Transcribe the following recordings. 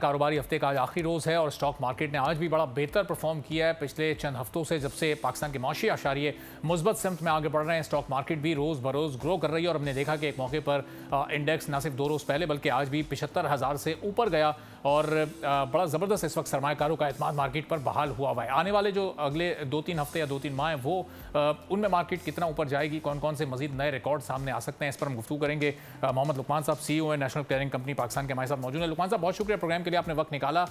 कारोबारी हफ्ते का आज आखिरी रोज़ है और स्टॉक मार्केट ने आज भी बड़ा बेहतर परफॉर्म किया है पिछले चंद हफ्तों से जब से पाकिस्तान के माशी आशारिये मुस्बत सिमत में आगे बढ़ रहे हैं स्टॉक मार्केट भी रोज़ बरोज़ ग्रो कर रही है और हमने देखा कि एक मौके पर इंडेक्स ना सिर्फ दो रोज़ पहले बल्कि आज भी पिछहत्तर हज़ार से ऊपर गया और बड़ा ज़बरदस्त इस वक्त सरमाकारों का अतमान मार्केट पर बहाल हुआ हुआ है आने वाले जो अगले दो तीन हफ्ते या दो तीन माह वो उनमें मार्केट कितना ऊपर जाएगी कौन कौन से मजीद नए रिकॉर्ड सामने आ सकते हैं इस पर हम गुफ्तू करेंगे मोहम्मद लुकमान साहब सी ओ है नेशनल क्लियरिंग कंपनी पाकिस्तान के हमारे साथ मौजूद है लुकमान साहब बहुत शुक्रिया प्रोग्राम टाइम के लिए आपने वक्त निकाला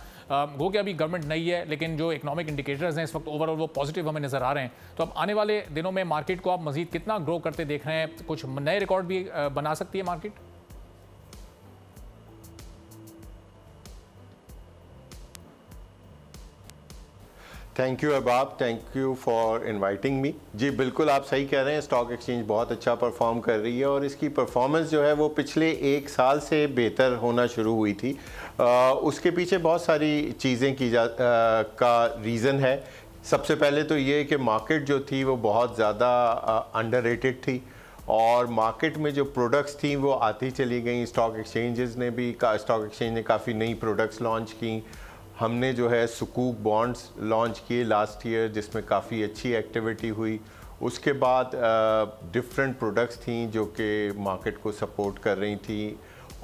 वो कि अभी गवर्नमेंट नहीं है लेकिन जो इकोनॉमिक इंडिकेटर्स हैं इस वक्त ओवरऑल वो पॉजिटिव हमें नज़र आ रहे हैं तो अब आने वाले दिनों में मार्केट को आप मजीद कितना ग्रो करते देख रहे हैं कुछ नए रिकॉर्ड भी बना सकती है मार्केट थैंक यू अहबाब thank you for inviting me जी बिल्कुल आप सही कह रहे हैं स्टॉक एक्सचेंज बहुत अच्छा परफॉर्म कर रही है और इसकी परफॉर्मेंस जो है वो पिछले एक साल से बेहतर होना शुरू हुई थी आ, उसके पीछे बहुत सारी चीज़ें की जा आ, का रीज़न है सबसे पहले तो ये कि मार्केट जो थी वो बहुत ज़्यादा अंडर थी और मार्केट में जो प्रोडक्ट्स थी वो आती चली गई स्टॉक एक्सचेंजेस ने भी स्टॉक एक्सचेंज ने काफ़ी नई प्रोडक्ट्स लॉन्च की हमने जो है सुकूक बॉन्ड्स लॉन्च किए लास्ट ईयर जिसमें काफ़ी अच्छी एक्टिविटी हुई उसके बाद डिफरेंट प्रोडक्ट्स थी जो कि मार्केट को सपोर्ट कर रही थी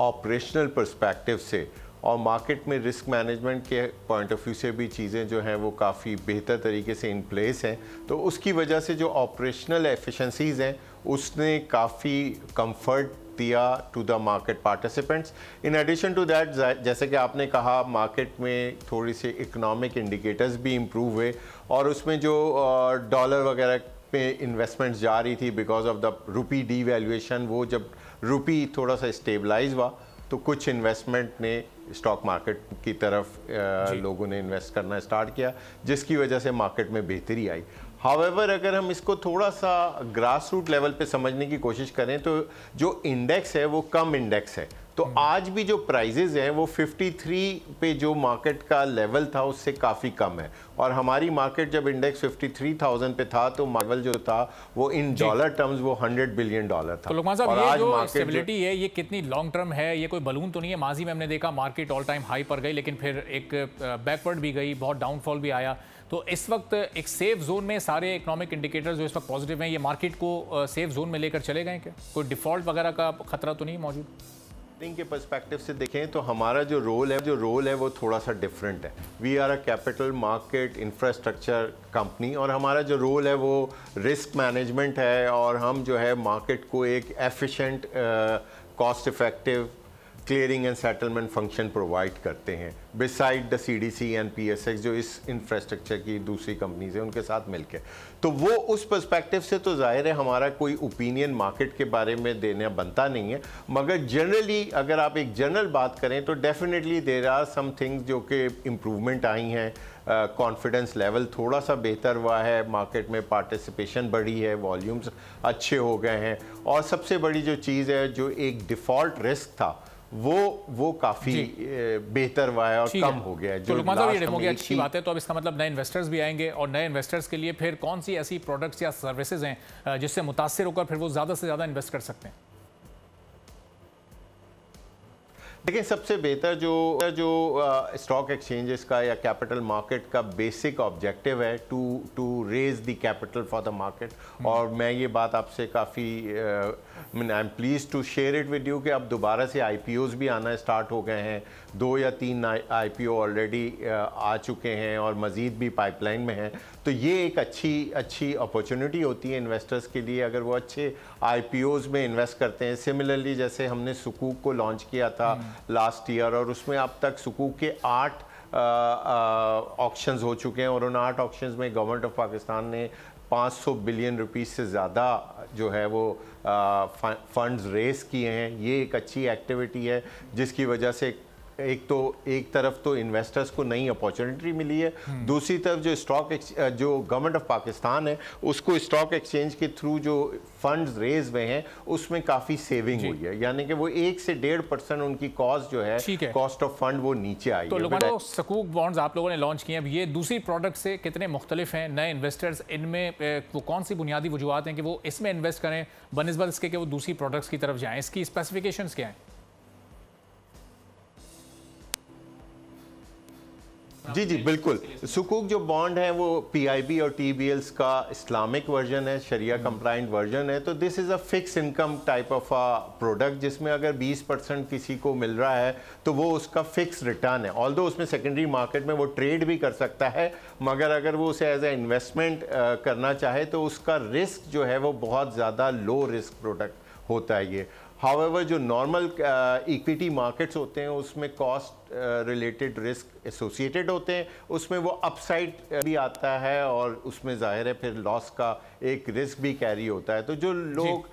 ऑपरेशनल परस्पेक्टिव से और मार्केट में रिस्क मैनेजमेंट के पॉइंट ऑफ व्यू से भी चीज़ें जो हैं वो काफ़ी बेहतर तरीके से इन प्लेस हैं तो उसकी वजह से जो ऑपरेशनल एफिशिएंसीज हैं उसने काफ़ी कंफर्ट दिया to the market participants in addition to that जैसे कि आपने कहा मार्केट में थोड़ी सी इकोनॉमिक इंडिकेटर्स भी इम्प्रूव हुए और उसमें जो डॉलर वगैरह पे इन्वेस्टमेंट्स जा रही थी because of the rupee devaluation वो जब रुपी थोड़ा सा स्टेबलाइज हुआ तो कुछ इन्वेस्टमेंट ने स्टॉक मार्केट की तरफ लोगों ने इन्वेस्ट करना स्टार्ट किया जिसकी वजह से मार्केट में बेहतरी आई हावेवर अगर हम इसको थोड़ा सा ग्रास रूट लेवल पे समझने की कोशिश करें तो जो इंडेक्स है वो कम इंडेक्स है तो हम्म। आज भी जो प्राइजेज हैं वो 53 पे जो मार्केट का लेवल था उससे काफ़ी कम है और हमारी मार्केट जब इंडेक्स 53,000 पे था तो मार्वल जो था वो इन डॉलर टर्म्स वो 100 बिलियन डॉलर था तो और ये आज जो स्टेबिलिटी है ये कितनी लॉन्ग टर्म है ये कोई बलून तो नहीं है माजी में हमने देखा मार्केट ऑल टाइम हाई पर गई लेकिन फिर एक बैकवर्ड भी गई बहुत डाउनफॉल भी आया तो इस वक्त एक सेफ जोन में सारे इकोनॉमिक इंडिकेटर जो इस वक्त पॉजिटिव हैं ये मार्केट को सेफ जोन में लेकर चले गए क्या कोई डिफॉल्ट वगैरह का खतरा तो नहीं मौजूद के पर्सपेक्टिव से देखें तो हमारा जो रोल है जो रोल है वो थोड़ा सा डिफरेंट है we are a capital market infrastructure company और हमारा जो रोल है वो रिस्क मैनेजमेंट है और हम जो है मार्केट को एक efficient cost effective clearing and settlement function provide करते हैं beside the C D C and P S X जो इस इंफ्रास्ट्रक्चर की दूसरी कंपनीज है उनके साथ मिलकर तो वो उस पर्सपेक्टिव से तो जाहिर है हमारा कोई ओपिनियन मार्केट के बारे में देना बनता नहीं है मगर जनरली अगर आप एक जनरल बात करें तो definitely there are some things जो कि इम्प्रूवमेंट आई हैं कॉन्फिडेंस लेवल थोड़ा सा बेहतर हुआ है मार्केट में पार्टिसिपेशन बढ़ी है वॉल्यूम्स अच्छे हो गए हैं और सबसे बड़ी जो चीज़ है जो एक डिफ़ॉल्ट रिस्क था वो वो काफी बेहतर हुआ है और कम हो गया है जो तो मतलब ये हो गया अच्छी बात है तो अब इसका मतलब नए इन्वेस्टर्स भी आएंगे और नए इन्वेस्टर्स के लिए फिर कौन सी ऐसी प्रोडक्ट्स या सर्विसेज हैं जिससे मुतासर होकर फिर वो ज़्यादा से ज़्यादा इन्वेस्ट कर सकते हैं देखिए सबसे बेहतर जो जो स्टॉक एक्सचेंजेस का या कैपिटल मार्केट का बेसिक ऑब्जेक्टिव है to to raise the capital for the market और मैं ये बात आपसे काफ़ी mean I am please to share it with you कि अब दोबारा से आई भी आना स्टार्ट हो गए हैं दो या तीन आई ऑलरेडी आ चुके हैं और मज़ीद भी पाइपलाइन में हैं तो ये एक अच्छी अच्छी अपॉर्चुनिटी होती है इन्वेस्टर्स के लिए अगर वो अच्छे आई में इन्वेस्ट करते हैं सिमिलरली जैसे हमने सुकूक को लॉन्च किया था hmm. लास्ट ईयर और उसमें अब तक सुकूक के आठ ऑक्शंस हो चुके हैं और उन आठ ऑक्शंस में गवर्नमेंट ऑफ पाकिस्तान ने 500 बिलियन रुपीस से ज़्यादा जो है वो फंड्स रेस किए हैं ये एक अच्छी एक्टिविटी है जिसकी वजह से एक तो एक तरफ तो इन्वेस्टर्स को नई अपॉर्चुनिटी मिली है हम्म। दूसरी तरफ जो स्टॉक जो गवर्नमेंट ऑफ पाकिस्तान है उसको स्टॉक एक्सचेंज के थ्रू जो फंड्स रेज हुए हैं उसमें काफ़ी सेविंग हुई है यानी कि वो एक से डेढ़ परसेंट उनकी कॉस्ट जो है कॉस्ट ऑफ फंड वो नीचे आई तो लोगों को सकूक बॉन्ड्स आप लोगों ने लॉन्च किए अब ये दूसरी प्रोडक्ट से कितने मुख्तलिफ हैं नए इन्वेस्टर्स इनमें वो कौन सी बुनियादी वजूहत हैं कि वो इसमें इन्वेस्ट करें बनस्बत इसके कि वो दूसरी प्रोडक्ट्स की तरफ जाएँ इसकी स्पेसिफिकेशन क्या है जी जी बिल्कुल सुकूक जो बॉन्ड है वो बी और एल्स का इस्लामिक वर्जन है शरिया कंप्लाइंट वर्जन है तो this is a fix income type of a product जिसमें अगर 20 परसेंट किसी को मिल रहा है तो वो उसका फिक्स रिटर्न है ऑल उसमें सेकेंडरी मार्केट में वो ट्रेड भी कर सकता है मगर अगर वो उसे एज ए इन्वेस्टमेंट करना चाहे तो उसका रिस्क जो है वो बहुत ज़्यादा लो रिस्क प्रोडक्ट होता है ये हावेवर जो नॉर्मल इक्विटी मार्केट्स होते हैं उसमें कॉस्ट रिलेटेड रिस्क एसोसिएटेड होते हैं उसमें वो अपसाइड भी आता है और उसमें ज़ाहिर है फिर लॉस का एक रिस्क भी कैरी होता है तो जो लोग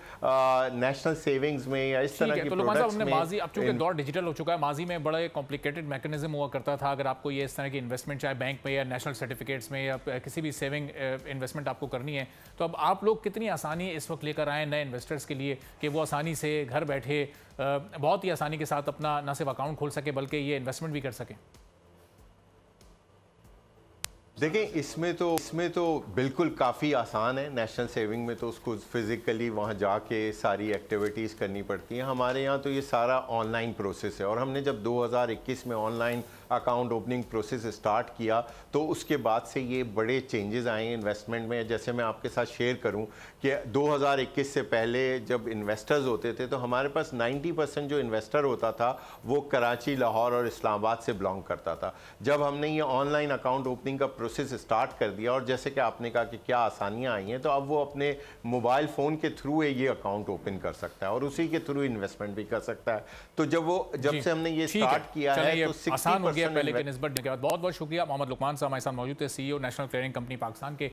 नेशनल सेविंग्स में या इस तरह की तो हमने माजी अब चूंकि दौर डिजिटल हो चुका है माजी में बड़ा कॉम्प्लिकेटेड मैकेनिज्म हुआ करता था अगर आपको ये इस तरह की इन्वेस्टमेंट चाहे बैंक में या नेशनल सर्टिफिकेट्स में या किसी भी सेविंग इन्वेस्टमेंट आपको करनी है तो अब आप लोग कितनी आसानी इस वक्त लेकर आए नए इन्वेस्टर्स के लिए कि वो आसानी से घर बैठे बहुत ही आसानी के साथ अपना न सिर्फ अकाउंट खोल सके बल्कि ये इन्वेस्टमेंट भी कर सकें देखें इसमें तो इसमें तो बिल्कुल काफ़ी आसान है नेशनल सेविंग में तो उसको फिज़िकली वहाँ जाके सारी एक्टिविटीज़ करनी पड़ती हैं हमारे यहाँ तो ये सारा ऑनलाइन प्रोसेस है और हमने जब 2021 में online account opening process start किया तो उसके बाद से ये बड़े चेंजेस आए इन्वेस्टमेंट में जैसे मैं आपके साथ शेयर करूं कि 2021 से पहले जब इन्वेस्टर्स होते थे तो हमारे पास 90 परसेंट जो इन्वेस्टर होता था वो कराची लाहौर और इस्लामाबाद से बिलोंग करता था जब हमने ये ऑनलाइन अकाउंट ओपनिंग का प्रोसेस स्टार्ट कर दिया और जैसे कि आपने कहा कि क्या आसानियाँ आई हैं तो अब वो अपने मोबाइल फ़ोन के थ्रू ये अकाउंट ओपन कर सकता है और उसी के थ्रू इन्वेस्टमेंट भी कर सकता है तो जब वो जब से हमने ये स्टार्ट किया है तो सिक्सटी पहले के नस्बत बहुत बहुत शुक्रिया मोहम्मद लुकमान साहब हमारे साथ मौजूद थे CEO national clearing company Pakistan के